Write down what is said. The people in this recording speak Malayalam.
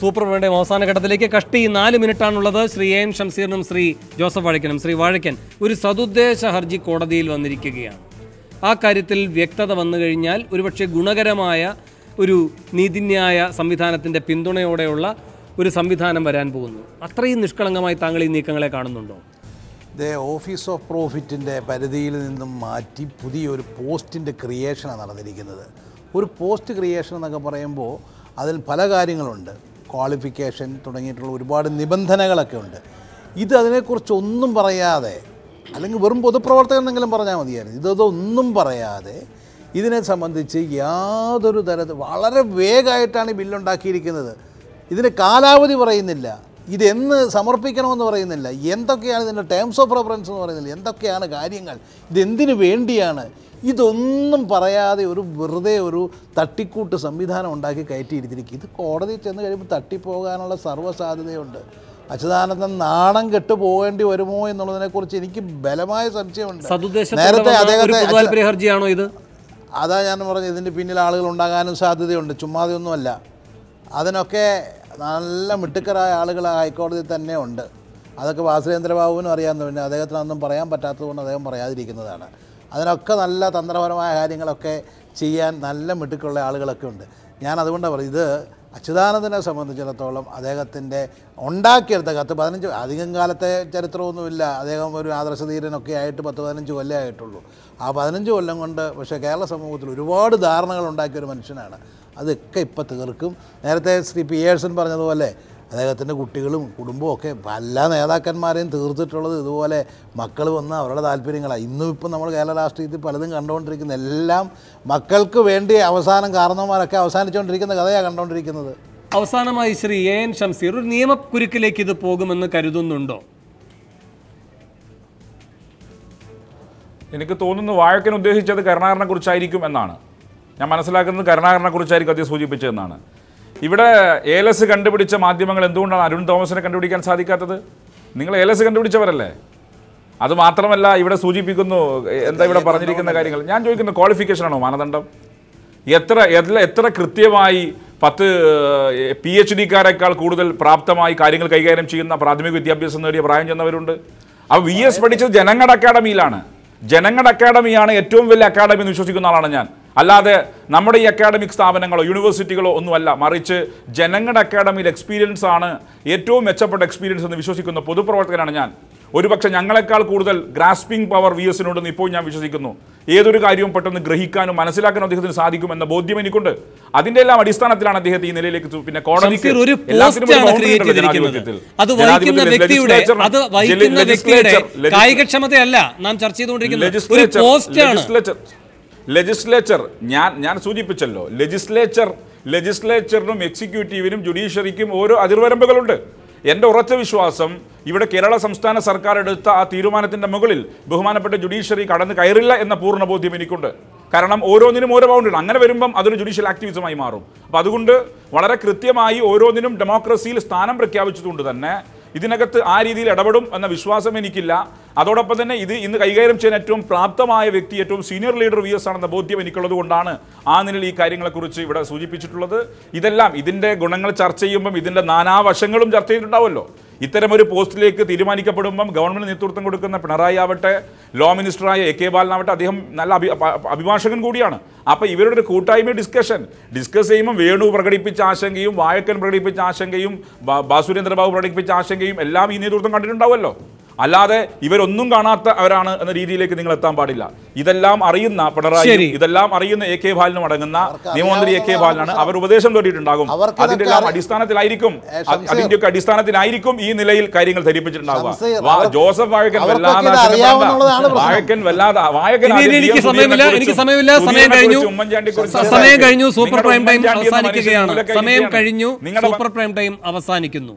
സൂപ്പർ വേണ്ടയും അവസാന ഘട്ടത്തിലേക്ക് കഷ്ടി നാല് മിനിറ്റാണുള്ളത് ശ്രീ എം ഷംസീറിനും ശ്രീ ജോസഫ് വാഴക്കനും ശ്രീ വാഴക്കൻ ഒരു സതുദ്ദേശ ഹർജി കോടതിയിൽ വന്നിരിക്കുകയാണ് ആ കാര്യത്തിൽ വ്യക്തത വന്നു കഴിഞ്ഞാൽ ഒരുപക്ഷെ ഗുണകരമായ ഒരു നീതിന്യായ സംവിധാനത്തിൻ്റെ പിന്തുണയോടെയുള്ള ഒരു സംവിധാനം വരാൻ പോകുന്നു അത്രയും നിഷ്കളങ്കമായി താങ്കൾ ഈ നീക്കങ്ങളെ കാണുന്നുണ്ടോ ഓഫീസ് ഓഫ് പ്രോഫിറ്റിൻ്റെ പരിധിയിൽ നിന്നും മാറ്റി പുതിയൊരു പോസ്റ്റിൻ്റെ ക്രിയേഷനാണ് നടന്നിരിക്കുന്നത് ഒരു പോസ്റ്റ് ക്രിയേഷൻ എന്നൊക്കെ പറയുമ്പോൾ അതിൽ പല കാര്യങ്ങളുണ്ട് ക്വാളിഫിക്കേഷൻ തുടങ്ങിയിട്ടുള്ള ഒരുപാട് നിബന്ധനകളൊക്കെ ഉണ്ട് ഇത് അതിനെക്കുറിച്ച് ഒന്നും പറയാതെ അല്ലെങ്കിൽ വെറും പൊതുപ്രവർത്തകർ എന്നെങ്കിലും പറഞ്ഞാൽ മതിയായിരുന്നു ഇതൊന്നും പറയാതെ ഇതിനെ സംബന്ധിച്ച് യാതൊരു തരത്തിൽ വളരെ വേഗമായിട്ടാണ് ഈ ബില്ലുണ്ടാക്കിയിരിക്കുന്നത് ഇതിന് കാലാവധി പറയുന്നില്ല ഇതെന്ന് സമർപ്പിക്കണമെന്ന് പറയുന്നില്ല എന്തൊക്കെയാണ് ഇതിൻ്റെ ടേംസ് ഓഫ് റെഫറൻസ് എന്ന് പറയുന്നില്ല എന്തൊക്കെയാണ് കാര്യങ്ങൾ ഇതെന്തിനു വേണ്ടിയാണ് ഇതൊന്നും പറയാതെ ഒരു വെറുതെ ഒരു തട്ടിക്കൂട്ട് സംവിധാനം ഉണ്ടാക്കി കയറ്റിയിരുത്തിരിക്കുക ഇത് കോടതിയിൽ ചെന്ന് കഴിയുമ്പോൾ തട്ടിപ്പോകാനുള്ള സർവ്വസാധ്യതയുണ്ട് അച്യുതാനന്ദൻ നാണം കെട്ടു പോകേണ്ടി വരുമോ എന്നുള്ളതിനെക്കുറിച്ച് എനിക്ക് ബലമായ സംശയമുണ്ട് നേരത്തെ അദ്ദേഹത്തെ ഹർജിയാണോ ഇത് അതാ ഞാൻ പറഞ്ഞത് ഇതിൻ്റെ പിന്നിൽ ആളുകൾ ഉണ്ടാകാനും സാധ്യതയുണ്ട് ചുമ്മാതെയൊന്നുമല്ല അതിനൊക്കെ നല്ല മിടുക്കരായ ആളുകൾ ഹൈക്കോടതി തന്നെ ഉണ്ട് അതൊക്കെ വാസുദേന്ദ്രബാബുവിനും അറിയാമെന്ന് പിന്നെ അദ്ദേഹത്തിനൊന്നും പറയാൻ പറ്റാത്തതുകൊണ്ട് അദ്ദേഹം പറയാതിരിക്കുന്നതാണ് അതിനൊക്കെ നല്ല തന്ത്രപരമായ കാര്യങ്ങളൊക്കെ ചെയ്യാൻ നല്ല മിടുക്കുള്ള ആളുകളൊക്കെ ഉണ്ട് ഞാൻ അതുകൊണ്ടാണ് പറയും ഇത് അച്യുതാനന്ദനെ സംബന്ധിച്ചിടത്തോളം അദ്ദേഹത്തിൻ്റെ ഉണ്ടാക്കിയെടുത്ത കത്ത് പതിനഞ്ച് അധികം കാലത്തെ ചരിത്രമൊന്നുമില്ല അദ്ദേഹം ഒരു ആദർശധീരനൊക്കെ ആയിട്ട് പത്ത് പതിനഞ്ച് കൊല്ലേ ആയിട്ടുള്ളൂ ആ പതിനഞ്ച് കൊല്ലം കൊണ്ട് പക്ഷേ കേരള സമൂഹത്തിൽ ഒരുപാട് ധാരണകൾ ഉണ്ടാക്കിയ ഒരു മനുഷ്യനാണ് അതൊക്കെ ഇപ്പം തീർക്കും നേരത്തെ ശ്രീ പി ഏഴ്സൺ പറഞ്ഞതുപോലെ അദ്ദേഹത്തിൻ്റെ കുട്ടികളും കുടുംബവും ഒക്കെ എല്ലാ നേതാക്കന്മാരെയും തീർത്തിട്ടുള്ളത് ഇതുപോലെ മക്കൾ വന്ന് അവരുടെ താല്പര്യങ്ങളാണ് ഇന്നും ഇപ്പം നമ്മൾ കേരള രാഷ്ട്രീയത്തിൽ പലതും കണ്ടുകൊണ്ടിരിക്കുന്ന എല്ലാം മക്കൾക്ക് വേണ്ടി അവസാനം കാരണവന്മാരൊക്കെ അവസാനിച്ചുകൊണ്ടിരിക്കുന്ന കഥയാണ് കണ്ടുകൊണ്ടിരിക്കുന്നത് അവസാനമായി ശ്രീ എ എൻ ഷംസീർ ഒരു നിയമക്കുരുക്കിലേക്ക് ഇത് പോകുമെന്ന് കരുതുന്നുണ്ടോ എനിക്ക് തോന്നുന്നു വാഴക്കൻ ഉദ്ദേശിച്ചത് കരുണാകരനെ കുറിച്ചായിരിക്കും എന്നാണ് ഞാൻ മനസ്സിലാക്കുന്നത് കരുണാകരനെ കുറിച്ചായിരിക്കും അദ്ദേഹം സൂചിപ്പിച്ചതെന്നാണ് ഇവിടെ ഏലസ് കണ്ടുപിടിച്ച മാധ്യമങ്ങൾ എന്തുകൊണ്ടാണ് അരുൺ തോമസിനെ കണ്ടുപിടിക്കാൻ സാധിക്കാത്തത് നിങ്ങൾ ഏലസ് കണ്ടുപിടിച്ചവരല്ലേ അത് മാത്രമല്ല ഇവിടെ സൂചിപ്പിക്കുന്നു എന്താ ഇവിടെ പറഞ്ഞിരിക്കുന്ന കാര്യങ്ങൾ ഞാൻ ചോദിക്കുന്ന ക്വാളിഫിക്കേഷൻ ആണോ മാനദണ്ഡം എത്ര എത്ര കൃത്യമായി പത്ത് പി എച്ച് ഡിക്കാരെക്കാൾ കൂടുതൽ പ്രാപ്തമായി കാര്യങ്ങൾ കൈകാര്യം ചെയ്യുന്ന പ്രാഥമിക വിദ്യാഭ്യാസം നേടിയ പ്രായം ചെന്നവരുണ്ട് അപ്പോൾ വി എസ് പഠിച്ചത് ജനങ്ങളുടെ അക്കാഡമിയിലാണ് ജനങ്ങളുടെ അക്കാഡമിയാണ് ഏറ്റവും വലിയ അക്കാഡമി എന്ന് വിശ്വസിക്കുന്ന ആളാണ് ഞാൻ അല്ലാതെ നമ്മുടെ ഈ അക്കാഡമിക് സ്ഥാപനങ്ങളോ യൂണിവേഴ്സിറ്റികളോ ഒന്നുമല്ല മറിച്ച് ജനങ്ങളുടെ അക്കാഡമിയിൽ എക്സ്പീരിയൻസ് ആണ് ഏറ്റവും മെച്ചപ്പെട്ട എക്സ്പീരിയൻസ് എന്ന് വിശ്വസിക്കുന്ന പൊതുപ്രവർത്തകനാണ് ഞാൻ ഒരുപക്ഷെ ഞങ്ങളെക്കാൾ കൂടുതൽ ഗ്രാസ്പിംഗ് പവർ വി എസിനുണ്ടെന്ന് ഇപ്പോൾ ഞാൻ വിശ്വസിക്കുന്നു ഏതൊരു കാര്യവും പെട്ടെന്ന് ഗ്രഹിക്കാനും മനസ്സിലാക്കാനും അദ്ദേഹത്തിന് സാധിക്കുമെന്ന ബോധ്യം എനിക്കുണ്ട് അതിന്റെ എല്ലാം അടിസ്ഥാനത്തിലാണ് അദ്ദേഹത്തെ ഈ നിലയിലേക്ക് പിന്നെ കോടതി അത് വ്യക്തിയുടെ അത് ചർച്ച ചെയ്തുകൊണ്ടിരിക്കുന്നത് ഒരു ലെജിസ്ലേച്ചർ ഞാൻ ഞാൻ സൂചിപ്പിച്ചല്ലോ ലെജിസ്ലേച്ചർ ലെജിസ്ലേച്ചറിനും എക്സിക്യൂട്ടീവിനും ജുഡീഷ്യറിക്കും ഓരോ അതിർവരമ്പുകളുണ്ട് എൻ്റെ ഉറച്ച വിശ്വാസം ഇവിടെ കേരള സംസ്ഥാന സർക്കാർ എടുത്ത ആ തീരുമാനത്തിൻ്റെ മുകളിൽ ബഹുമാനപ്പെട്ട ജുഡീഷ്യറി കടന്ന് കയറില്ല എന്ന പൂർണ്ണ ബോധ്യം എനിക്കുണ്ട് കാരണം ഓരോന്നിനും ഓരോ ബൗണ്ടുകൾ അങ്ങനെ വരുമ്പം അതൊരു ജുഡീഷ്യൽ ആക്ടിവിസമായി മാറും അപ്പോൾ അതുകൊണ്ട് വളരെ കൃത്യമായി ഓരോന്നിനും ഡെമോക്രസിയിൽ സ്ഥാനം പ്രഖ്യാപിച്ചതുകൊണ്ട് തന്നെ ഇതിനകത്ത് ആ രീതിയിൽ ഇടപെടും എന്ന വിശ്വാസം എനിക്കില്ല അതോടൊപ്പം തന്നെ ഇത് ഇന്ന് കൈകാര്യം ചെയ്യാൻ ഏറ്റവും പ്രാപ്തമായ വ്യക്തി ഏറ്റവും സീനിയർ ലീഡർ വി എസ് ആണെന്ന ബോധ്യം എനിക്കുള്ളത് കൊണ്ടാണ് ആ നിലയിൽ ഈ കാര്യങ്ങളെക്കുറിച്ച് ഇവിടെ സൂചിപ്പിച്ചിട്ടുള്ളത് ഇതെല്ലാം ഇതിൻ്റെ ഗുണങ്ങൾ ചർച്ച ചെയ്യുമ്പം ഇതിൻ്റെ നാനാവശങ്ങളും ചർച്ച ചെയ്തിട്ടുണ്ടാവുമല്ലോ ഇത്തരമൊരു പോസ്റ്റിലേക്ക് തീരുമാനിക്കപ്പെടുമ്പം ഗവൺമെൻറ് നേതൃത്വം കൊടുക്കുന്ന പിണറായി ആവട്ടെ ലോ മിനിസ്റ്ററായ എ കെ ബാലനാവട്ടെ അദ്ദേഹം നല്ല അഭി അഭിഭാഷകൻ കൂടിയാണ് അപ്പോൾ ഇവരുടെ ഒരു കൂട്ടായ്മ ഡിസ്കഷൻ ഡിസ്കസ് ചെയ്യുമ്പോൾ വേണു പ്രകടിപ്പിച്ച ആശങ്കയും വായക്കൻ പ്രകടിപ്പിച്ച ആശങ്കയും ബാസുരേന്ദ്രബാബു പ്രകടിപ്പിച്ച ആശങ്കയും എല്ലാം ഈ നേതൃത്വം കണ്ടിട്ടുണ്ടാവുമല്ലോ അല്ലാതെ ഇവരൊന്നും കാണാത്ത അവരാണ് എന്ന രീതിയിലേക്ക് നിങ്ങൾ എത്താൻ പാടില്ല ഇതെല്ലാം അറിയുന്ന പിണറായി ഇതെല്ലാം അറിയുന്ന എ കെ ബാലനും അടങ്ങുന്ന നിയമമന്ത്രി എ കെ ബാലനാണ് അവർ ഉപദേശം തേടിയിട്ടുണ്ടാകും അതിന്റെ എല്ലാം അടിസ്ഥാനത്തിലായിരിക്കും ഒക്കെ അടിസ്ഥാനത്തിലായിരിക്കും ഈ നിലയിൽ കാര്യങ്ങൾ ധരിപ്പിച്ചിട്ടുണ്ടാവുക ജോസഫ് വാഴക്കൻ വല്ലാതെ വാഴക്കൻ വല്ലാതെ വാഴക്കൻ എനിക്ക് സമയമില്ല എനിക്ക് സമയമില്ല സമയം കഴിഞ്ഞു സമയം കഴിഞ്ഞു സൂപ്പർ പ്രൈം ടൈം അവസാനിക്കുകയാണ് സമയം കഴിഞ്ഞു സൂപ്പർ പ്രൈം ടൈം അവസാനിക്കുന്നു